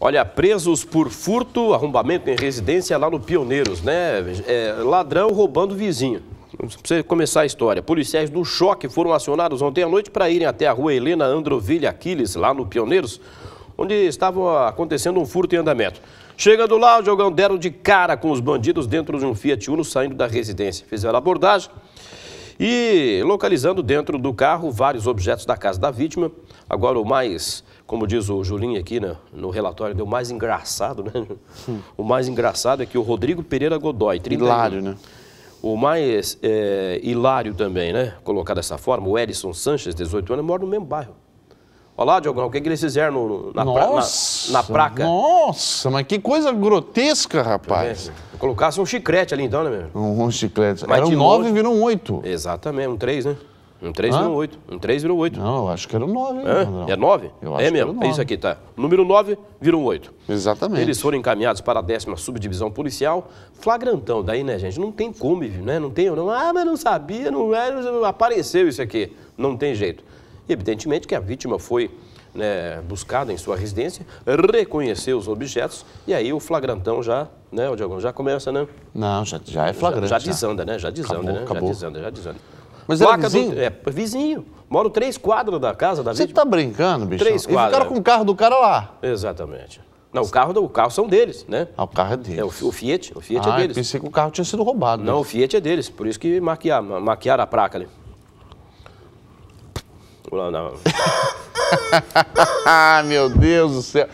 Olha, presos por furto, arrombamento em residência lá no Pioneiros, né? É, ladrão roubando vizinho. Precisa começar a história. Policiais do choque foram acionados ontem à noite para irem até a rua Helena Androvilha Aquiles, lá no Pioneiros, onde estava acontecendo um furto em andamento. Chegando lá, o jogão deram de cara com os bandidos dentro de um Fiat Uno saindo da residência. Fizeram a abordagem. E localizando dentro do carro vários objetos da casa da vítima. Agora, o mais, como diz o Julinho aqui né, no relatório, deu mais engraçado, né? O mais engraçado é que o Rodrigo Pereira Godoy, 30 Hilário, né? O mais é, hilário também, né? colocado dessa forma, o Edson Sanches, 18 anos, mora no mesmo bairro. Olha lá, Diogão, o que, é que eles fizeram no, na, nossa, pra, na, na praca? Nossa, mas que coisa grotesca, tá rapaz. Colocasse um chiclete ali então, né, meu? Um, um chiclete. Mas era um 9 virou um 8. Exatamente, um 3, né? Um 3 Hã? virou 8. Um 3 virou 8. Não, eu acho que era um 9, né? É 9? é mesmo. É isso aqui, tá? Número 9 virou um 8. Exatamente. Eles foram encaminhados para a décima subdivisão policial. Flagrantão, daí, né, gente? Não tem como, né? Não tem. Não, ah, mas não sabia, não era. É, apareceu isso aqui. Não tem jeito. E Evidentemente que a vítima foi né, buscada em sua residência, reconheceu os objetos e aí o flagrantão já né, o Diogão? Já começa, né? Não, já, já é flagrante. Já, já desanda, né? Já desanda, acabou, né? Acabou. Já desanda, já desanda. Mas é era vizinho? Do, é, vizinho. Moro três quadros da casa da Você vítima. tá brincando, bicho? Três quadros. E ficaram com o carro do cara lá. Exatamente. Não, o carro, o carro são deles, né? Ah, o carro é deles. É, o, o Fiat, o Fiat é ah, é deles. Ah, pensei que o carro tinha sido roubado. Não, né? o Fiat é deles, por isso que maquiar, maquiaram a placa ali. Lá, ah, meu Deus do céu.